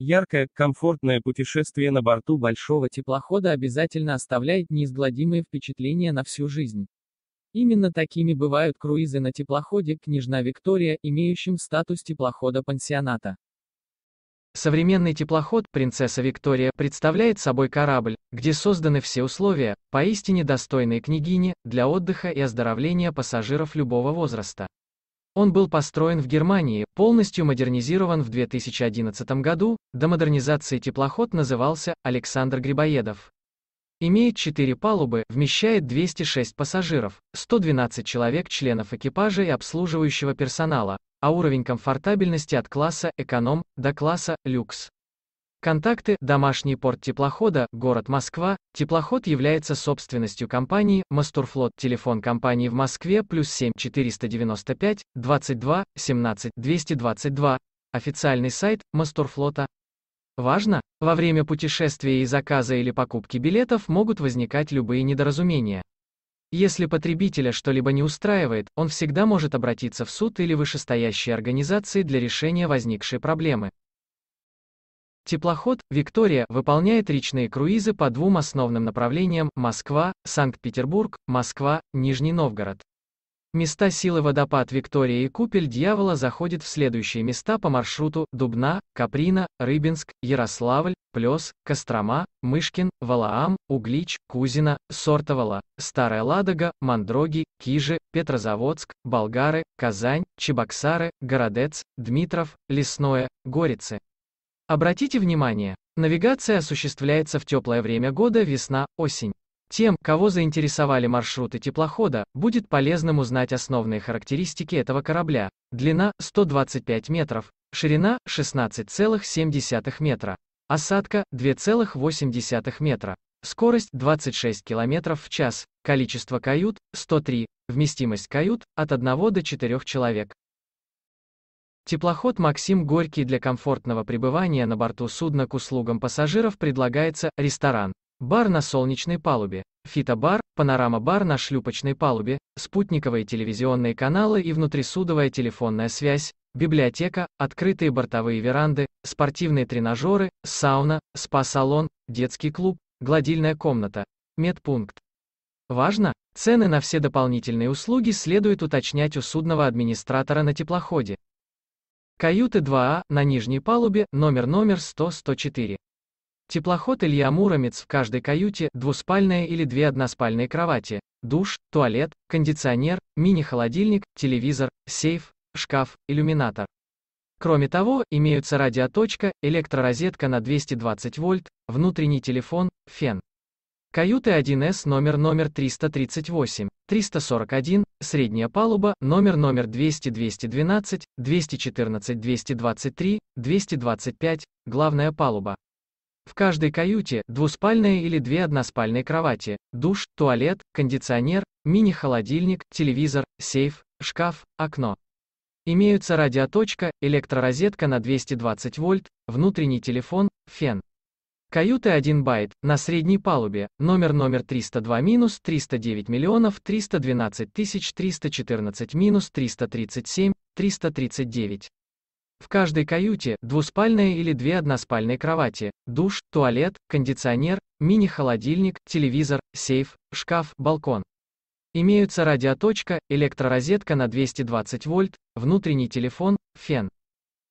Яркое, комфортное путешествие на борту большого теплохода обязательно оставляет неизгладимое впечатление на всю жизнь. Именно такими бывают круизы на теплоходе «Княжна Виктория», имеющим статус теплохода-пансионата. Современный теплоход «Принцесса Виктория» представляет собой корабль, где созданы все условия, поистине достойные княгини, для отдыха и оздоровления пассажиров любого возраста. Он был построен в Германии, полностью модернизирован в 2011 году, до модернизации теплоход назывался Александр Грибоедов. Имеет 4 палубы, вмещает 206 пассажиров, 112 человек членов экипажа и обслуживающего персонала, а уровень комфортабельности от класса «эконом» до класса «люкс». Контакты «Домашний порт теплохода», город Москва. Теплоход является собственностью компании «Мастурфлот». Телефон компании в Москве плюс 7 495 22 17 222. Официальный сайт «Мастурфлота». Важно! Во время путешествия и заказа или покупки билетов могут возникать любые недоразумения. Если потребителя что-либо не устраивает, он всегда может обратиться в суд или вышестоящие организации для решения возникшей проблемы. Теплоход «Виктория» выполняет речные круизы по двум основным направлениям – Москва, Санкт-Петербург, Москва, Нижний Новгород. Места силы водопад Виктория и Купель Дьявола заходят в следующие места по маршруту Дубна, Каприна, Рыбинск, Ярославль, Плес, Кострома, Мышкин, Валаам, Углич, Кузина, Сортовала, Старая Ладога, Мандроги, Кижи, Петрозаводск, Болгары, Казань, Чебоксары, Городец, Дмитров, Лесное, Горицы. Обратите внимание, навигация осуществляется в теплое время года весна-осень. Тем, кого заинтересовали маршруты теплохода, будет полезным узнать основные характеристики этого корабля. Длина – 125 метров, ширина – 16,7 метра, осадка – 2,8 метра, скорость – 26 км в час, количество кают – 103, вместимость кают – от 1 до 4 человек. Теплоход «Максим Горький» для комфортного пребывания на борту судна к услугам пассажиров предлагается ресторан, бар на солнечной палубе, фитобар, панорама-бар на шлюпочной палубе, спутниковые телевизионные каналы и внутрисудовая телефонная связь, библиотека, открытые бортовые веранды, спортивные тренажеры, сауна, спа-салон, детский клуб, гладильная комната, медпункт. Важно, цены на все дополнительные услуги следует уточнять у судного администратора на теплоходе. Каюты 2А, а, на нижней палубе, номер номер 100-104. Теплоход Илья Муромец в каждой каюте, двуспальная или две односпальные кровати, душ, туалет, кондиционер, мини-холодильник, телевизор, сейф, шкаф, иллюминатор. Кроме того, имеются радиоточка, электророзетка на 220 вольт, внутренний телефон, фен. Каюты 1С номер номер 338. 341, средняя палуба, номер номер 200-212, 214-223, 225, главная палуба. В каждой каюте двуспальная или две односпальные кровати, душ, туалет, кондиционер, мини-холодильник, телевизор, сейф, шкаф, окно. Имеются радиоточка, электророзетка на 220 вольт, внутренний телефон, фен. Каюты 1 байт, на средней палубе, номер номер 302 минус 309 миллионов 312 тысяч 314 минус 337 339. В каждой каюте двуспальная или две односпальные кровати, душ, туалет, кондиционер, мини-холодильник, телевизор, сейф, шкаф, балкон. Имеются радиоточка, электророзетка на 220 вольт, внутренний телефон, фен.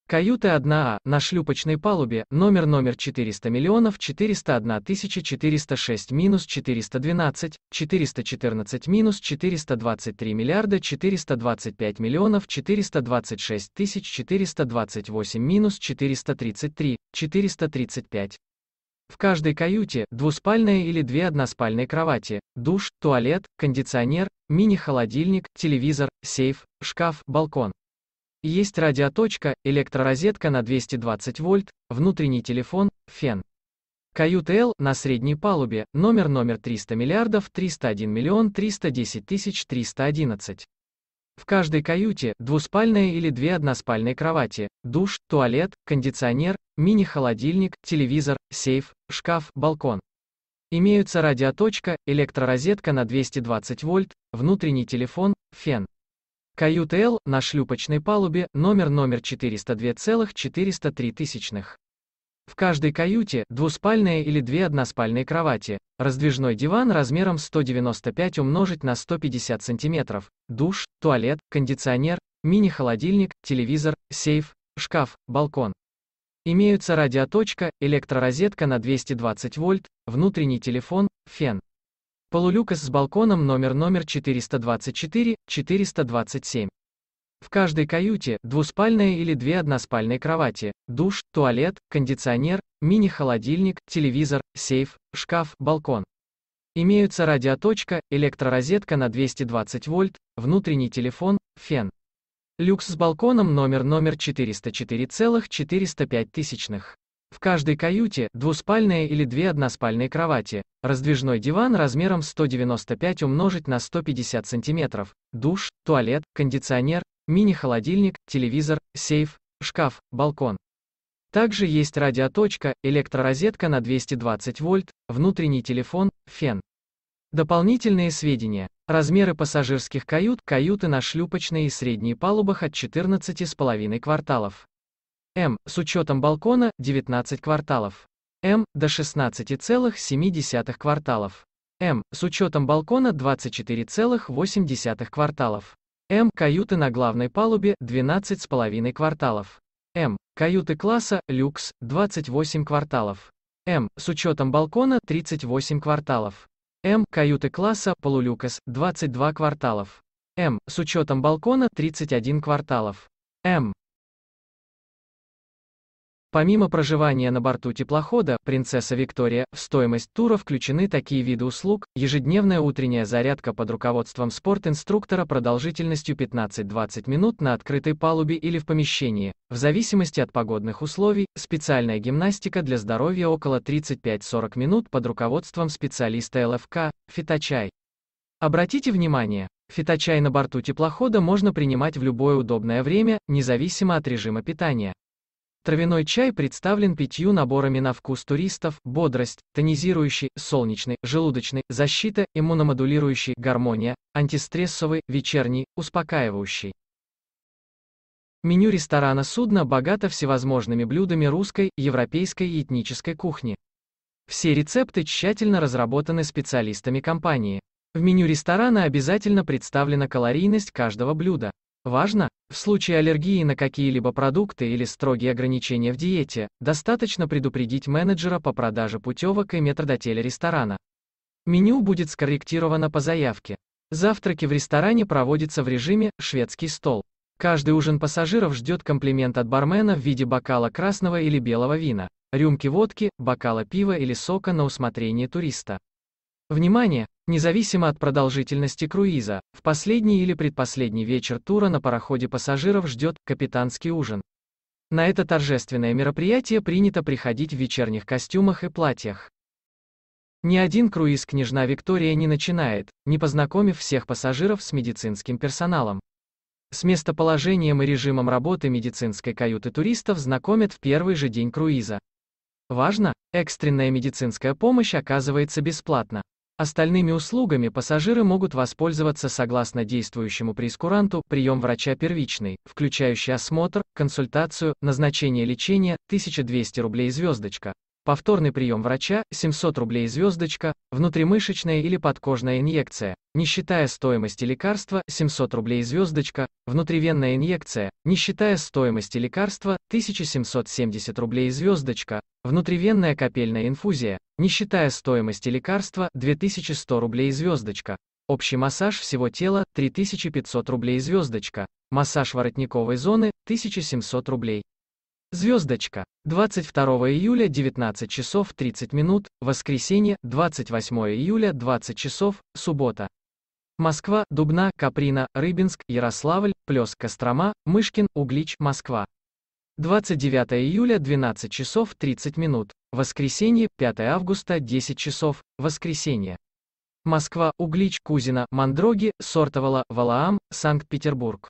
Каюты 1А а, на шлюпочной палубе, номер номер 400 миллионов 401 406 минус 412, 414 минус 423 миллиарда 425 миллионов 426 тысяч 428 минус 433, 435. В каждой каюте – двуспальная или две односпальные кровати, душ, туалет, кондиционер, мини-холодильник, телевизор, сейф, шкаф, балкон. Есть радиоточка, электророзетка на 220 вольт, внутренний телефон, фен. Каюта Л на средней палубе, номер номер 300 миллиардов 301 миллион 310 тысяч 311. В каждой каюте двуспальная или две односпальные кровати, душ, туалет, кондиционер, мини-холодильник, телевизор, сейф, шкаф, балкон. Имеются радиоточка, электророзетка на 220 вольт, внутренний телефон, фен. Каюта Л на шлюпочной палубе, номер номер 402,403. В каждой каюте двуспальная или две односпальные кровати, раздвижной диван размером 195 умножить на 150 сантиметров, душ, туалет, кондиционер, мини-холодильник, телевизор, сейф, шкаф, балкон. Имеются радиоточка, электророзетка на 220 вольт, внутренний телефон, фен. Полулюкас с балконом номер номер 424-427. В каждой каюте – двуспальная или две односпальные кровати, душ, туалет, кондиционер, мини-холодильник, телевизор, сейф, шкаф, балкон. Имеются радиоточка, электророзетка на 220 вольт, внутренний телефон, фен. Люкс с балконом номер номер 404,405 тысячных. В каждой каюте – двуспальная или две односпальные кровати, раздвижной диван размером 195 умножить на 150 сантиметров, душ, туалет, кондиционер, мини-холодильник, телевизор, сейф, шкаф, балкон. Также есть радиоточка, электророзетка на 220 вольт, внутренний телефон, фен. Дополнительные сведения. Размеры пассажирских кают, каюты на шлюпочной и средней палубах от 14,5 кварталов. М, с учетом балкона, 19 кварталов. М, до 16,7 кварталов. М, с учетом балкона 24,8 кварталов. М, каюты на главной палубе, 12,5 кварталов. М, каюты класса, люкс, 28 кварталов. М, с учетом балкона, 38 кварталов. М, каюты класса, полулюкас, 22 кварталов. М, с учетом балкона, 31 кварталов. М. Помимо проживания на борту теплохода «Принцесса Виктория», в стоимость тура включены такие виды услуг, ежедневная утренняя зарядка под руководством спортинструктора продолжительностью 15-20 минут на открытой палубе или в помещении, в зависимости от погодных условий, специальная гимнастика для здоровья около 35-40 минут под руководством специалиста ЛФК, фиточай. Обратите внимание, фиточай на борту теплохода можно принимать в любое удобное время, независимо от режима питания. Травяной чай представлен пятью наборами на вкус туристов, бодрость, тонизирующий, солнечный, желудочный, защита, иммуномодулирующий, гармония, антистрессовый, вечерний, успокаивающий. Меню ресторана «Судно» богато всевозможными блюдами русской, европейской и этнической кухни. Все рецепты тщательно разработаны специалистами компании. В меню ресторана обязательно представлена калорийность каждого блюда. Важно, в случае аллергии на какие-либо продукты или строгие ограничения в диете, достаточно предупредить менеджера по продаже путевок и метрдотеля ресторана. Меню будет скорректировано по заявке. Завтраки в ресторане проводятся в режиме «шведский стол». Каждый ужин пассажиров ждет комплимент от бармена в виде бокала красного или белого вина, рюмки водки, бокала пива или сока на усмотрение туриста. Внимание! Независимо от продолжительности круиза, в последний или предпоследний вечер тура на пароходе пассажиров ждет капитанский ужин. На это торжественное мероприятие принято приходить в вечерних костюмах и платьях. Ни один круиз княжна Виктория не начинает, не познакомив всех пассажиров с медицинским персоналом. С местоположением и режимом работы медицинской каюты туристов знакомят в первый же день круиза. Важно, экстренная медицинская помощь оказывается бесплатно. Остальными услугами пассажиры могут воспользоваться согласно действующему прескуранту прием врача первичный, включающий осмотр, консультацию, назначение лечения, 1200 рублей звездочка, повторный прием врача, 700 рублей звездочка, внутримышечная или подкожная инъекция, не считая стоимости лекарства, 700 рублей звездочка, внутривенная инъекция, не считая стоимости лекарства, 1770 рублей звездочка, Внутривенная капельная инфузия, не считая стоимости лекарства, 2100 рублей звездочка. Общий массаж всего тела, 3500 рублей звездочка. Массаж воротниковой зоны, 1700 рублей. Звездочка. 22 июля 19 часов 30 минут, воскресенье, 28 июля 20 часов, суббота. Москва, Дубна, Каприна, Рыбинск, Ярославль, Плес, Кострома, Мышкин, Углич, Москва. 29 июля 12 часов 30 минут, воскресенье 5 августа 10 часов, воскресенье. Москва, Углич, Кузина, Мандроги, Сортовала, Валаам, Санкт-Петербург.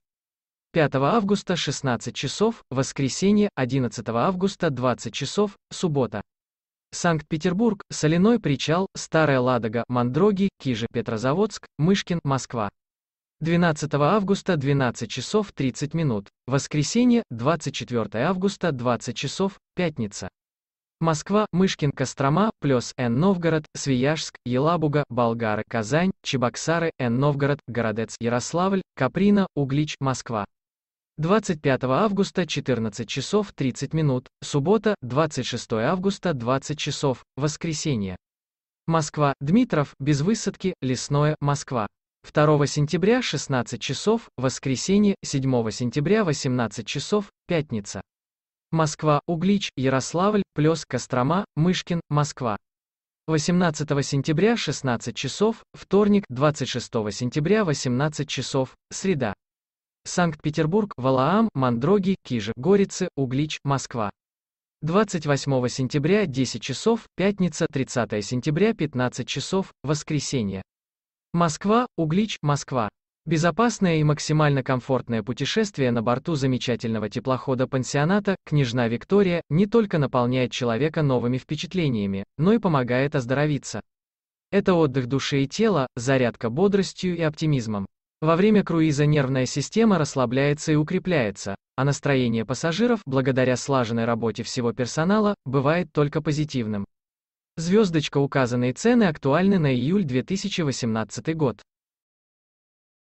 5 августа 16 часов, воскресенье, 11 августа 20 часов, суббота. Санкт-Петербург, Соляной причал, Старая Ладога, Мандроги, Кижи, Петрозаводск, Мышкин, Москва. 12 августа 12 часов 30 минут, воскресенье 24 августа 20 часов, пятница. Москва, Мышкин, Кострома, плюс Н. Новгород, Свияжск, Елабуга, Болгары, Казань, Чебоксары, Н. Новгород, Городец, Ярославль, Каприна, Углич, Москва. 25 августа 14 часов 30 минут, суббота, 26 августа 20 часов, воскресенье. Москва, Дмитров, без высадки, Лесное, Москва. 2 сентября 16 часов, воскресенье 7 сентября 18 часов, пятница. Москва, Углич, Ярославль, Плес, Кострома, Мышкин, Москва. 18 сентября 16 часов, вторник 26 сентября 18 часов, среда. Санкт-Петербург, Валаам, Мандроги, Кижи, Горицы, Углич, Москва. 28 сентября 10 часов, пятница 30 сентября 15 часов, воскресенье. Москва, Углич, Москва. Безопасное и максимально комфортное путешествие на борту замечательного теплохода-пансионата «Княжна Виктория» не только наполняет человека новыми впечатлениями, но и помогает оздоровиться. Это отдых души и тела, зарядка бодростью и оптимизмом. Во время круиза нервная система расслабляется и укрепляется, а настроение пассажиров, благодаря слаженной работе всего персонала, бывает только позитивным. Звездочка указанные цены актуальны на июль 2018 год.